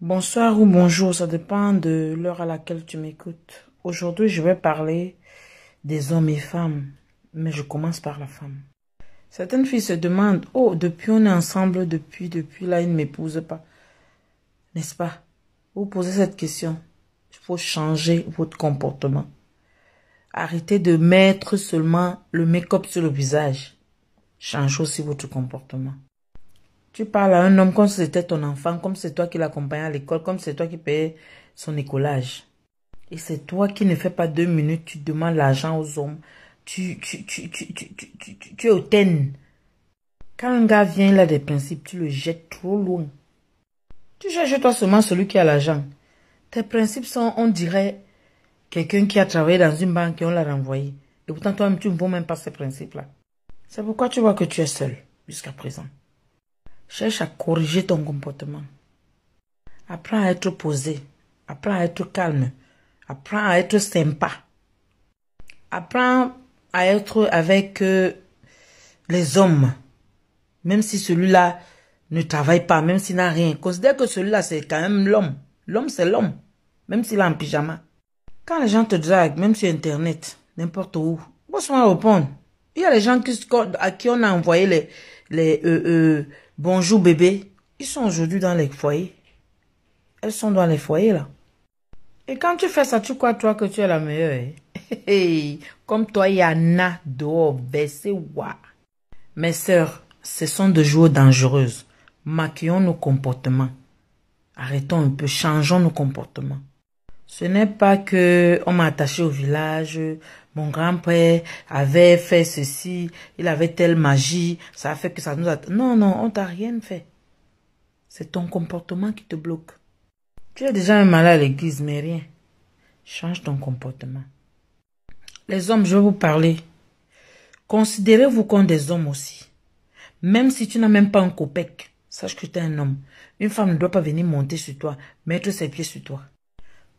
Bonsoir ou bonjour, ça dépend de l'heure à laquelle tu m'écoutes. Aujourd'hui, je vais parler des hommes et femmes, mais je commence par la femme. Certaines filles se demandent, oh, depuis on est ensemble, depuis, depuis, là, il ne m'épouse pas. N'est-ce pas Vous posez cette question. Il faut changer votre comportement. Arrêtez de mettre seulement le make-up sur le visage. Changez aussi votre comportement. Tu parles à un homme comme si c'était ton enfant, comme c'est toi qui l'accompagnais à l'école, comme c'est toi qui payais son écolage. Et c'est toi qui ne fais pas deux minutes, tu demandes l'argent aux hommes. Tu, tu, tu, tu, tu, tu, tu, tu, es Quand un gars vient, il a des principes, tu le jettes trop loin. Tu cherches toi seulement celui qui a l'argent. Tes principes sont, on dirait, quelqu'un qui a travaillé dans une banque et on l'a renvoyé. Et pourtant, toi-même, tu ne vaux même pas ces principes-là. C'est pourquoi tu vois que tu es seul jusqu'à présent. Cherche à corriger ton comportement. Apprends à être posé. Apprends à être calme. Apprends à être sympa. Apprends à être avec euh, les hommes. Même si celui-là ne travaille pas, même s'il n'a rien. Considère que celui-là, c'est quand même l'homme. L'homme, c'est l'homme. Même s'il est en pyjama. Quand les gens te draguent, même sur Internet, n'importe où, bosse au répondre. Il y a des gens qui, à qui on a envoyé les, les, euh, euh, Bonjour bébé. Ils sont aujourd'hui dans les foyers. Elles sont dans les foyers là. Et quand tu fais ça, tu crois toi que tu es la meilleure. Hein? Comme toi, il y en a dehors, ben, Mes sœurs, ce sont des jours dangereuses. Maquillons nos comportements. Arrêtons un peu, changeons nos comportements. Ce n'est pas que on m'a attaché au village, mon grand-père avait fait ceci, il avait telle magie, ça a fait que ça nous a... Non, non, on t'a rien fait. C'est ton comportement qui te bloque. Tu as déjà un mal à l'église, mais rien. Change ton comportement. Les hommes, je vais vous parler. Considérez-vous comme des hommes aussi. Même si tu n'as même pas un copec, sache que tu es un homme. Une femme ne doit pas venir monter sur toi, mettre ses pieds sur toi.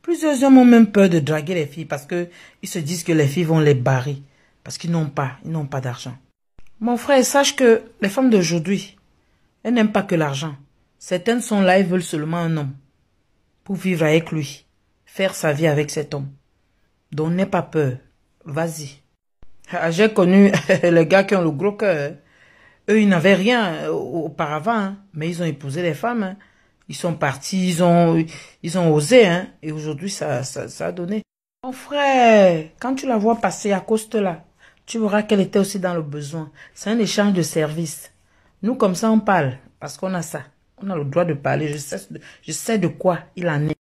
Plusieurs hommes ont même peur de draguer les filles parce qu'ils se disent que les filles vont les barrer. Parce qu'ils n'ont pas, ils n'ont pas d'argent. Mon frère, sache que les femmes d'aujourd'hui, elles n'aiment pas que l'argent. Certaines sont là et veulent seulement un homme. Pour vivre avec lui. Faire sa vie avec cet homme. Donc n'aie pas peur. Vas-y. Ah, j'ai connu les gars qui ont le gros cœur. Hein. Eux, ils n'avaient rien euh, auparavant, hein. mais ils ont épousé les femmes. Hein ils sont partis, ils ont, ils ont osé, hein, et aujourd'hui, ça, ça, a donné. Mon frère, quand tu la vois passer à cause là, tu verras qu'elle était aussi dans le besoin. C'est un échange de services. Nous, comme ça, on parle, parce qu'on a ça. On a le droit de parler. Je sais, je sais de quoi il en est.